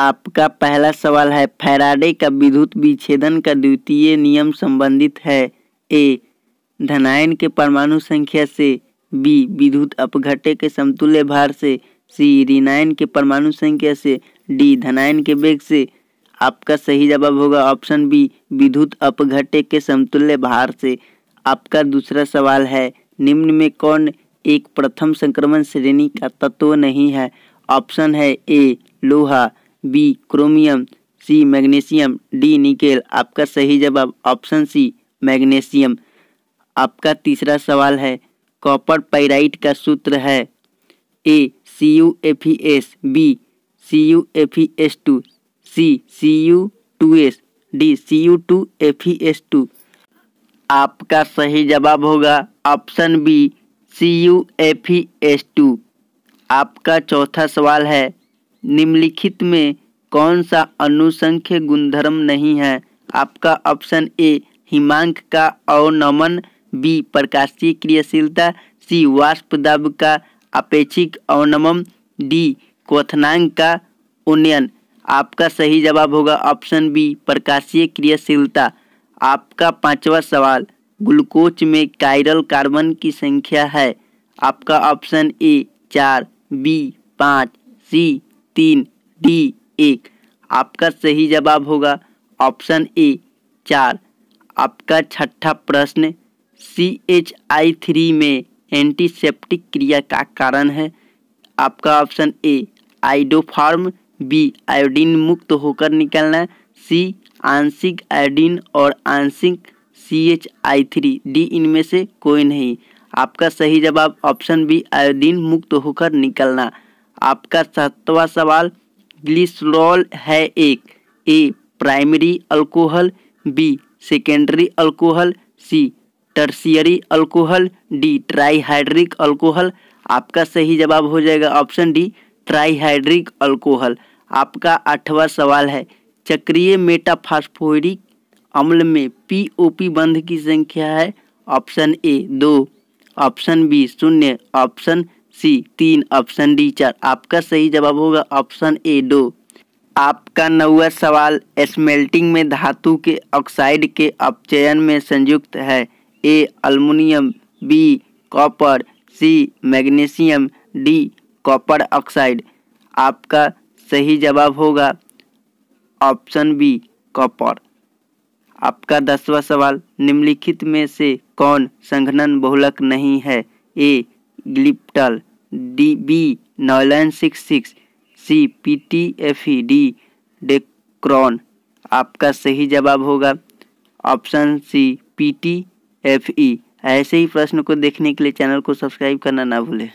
आपका पहला सवाल है फैराडे का विद्युत विच्छेदन का द्वितीय नियम संबंधित है ए धनायन के परमाणु संख्या से बी विद्युत अपघटे के समतुल्य भार से सी रिनायन के परमाणु संख्या से डी धनायन के वेग से आपका सही जवाब होगा ऑप्शन बी विद्युत अपघटे के समतुल्य भार से आपका दूसरा सवाल है निम्न में कौन एक प्रथम संक्रमण श्रेणी का तत्व नहीं है ऑप्शन है ए लोहा B chromium C magnesium D nickel आपका सही जवाब ऑप्शन सी मैग्नीशियम आपका तीसरा सवाल है कॉपर पाइराइट का सूत्र है A C U F E S B C U F E S two C C U two S D C U two F E S two आपका सही जवाब होगा option B C U F E S two आपका चौथा सवाल है निम्नलिखित में कौन सा अनुसंख्य गुणधर्म नहीं है आपका ऑप्शन ए हिमांक का अवनमन बी प्रकाशीय क्रियाशीलता सी वाष्प दब का अपेक्षिक अवनमन डी क्वनांग का उन्नयन आपका सही जवाब होगा ऑप्शन बी प्रकाशीय क्रियाशीलता आपका पांचवा सवाल ग्लूकोज में कायरल कार्बन की संख्या है आपका ऑप्शन ए चार बी पाँच सी तीन डी एक आपका सही जवाब होगा ऑप्शन ए चार आपका छठा प्रश्न सी एच आई थ्री में एंटीसेप्टिक क्रिया का कारण है आपका option A iodoform B iodine मुक्त होकर निकलना सी आंशिक आयोडीन और आंशिक C H I three D इनमें से कोई नहीं आपका सही जवाब ऑप्शन बी आयोडीन मुक्त होकर निकलना आपका सातवां सवाल ग्लिसरॉल है एक A primary alcohol B secondary alcohol C tertiary alcohol D trihydric alcohol आपका सही जवाब हो जाएगा ऑप्शन डी ट्राईहाइड्रिक अल्कोहल आपका आठवां सवाल है चक्रीय मेटाफास्फोरिक अम्ल में पीओपी बंध की संख्या है ऑप्शन ए दो ऑप्शन बी शून्य ऑप्शन सी तीन ऑप्शन डी चार आपका सही जवाब होगा ऑप्शन ए दो आपका नौवा सवाल स्मेल्टिंग में धातु के ऑक्साइड के अपचयन में संयुक्त है A aluminium B copper C magnesium D copper oxide आपका सही जवाब होगा ऑप्शन बी कॉपर आपका दसवा सवाल निम्नलिखित में से कौन संघनन बहुलक नहीं है A glyptal D B nine six six C P T F E D dacron आपका सही जवाब होगा option C P T F E ऐसे ही प्रश्न को देखने के लिए चैनल को सब्सक्राइब करना ना भूलें